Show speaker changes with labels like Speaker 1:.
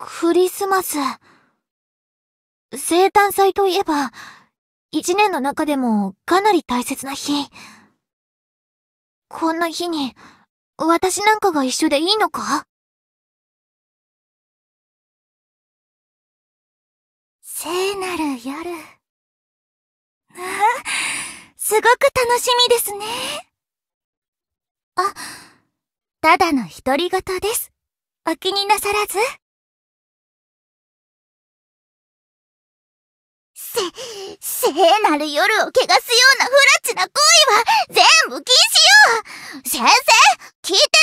Speaker 1: クリスマス。生誕祭といえば、一年の中でもかなり大切な日。こんな日に、私なんかが一緒でいいのか
Speaker 2: 聖なる夜。
Speaker 3: あ、すごく楽しみですね。
Speaker 2: あ、ただの独り言です。お気
Speaker 3: になさらず。
Speaker 4: せ、聖なる夜を汚すような不埒な行為は全部禁止よ先生聞いて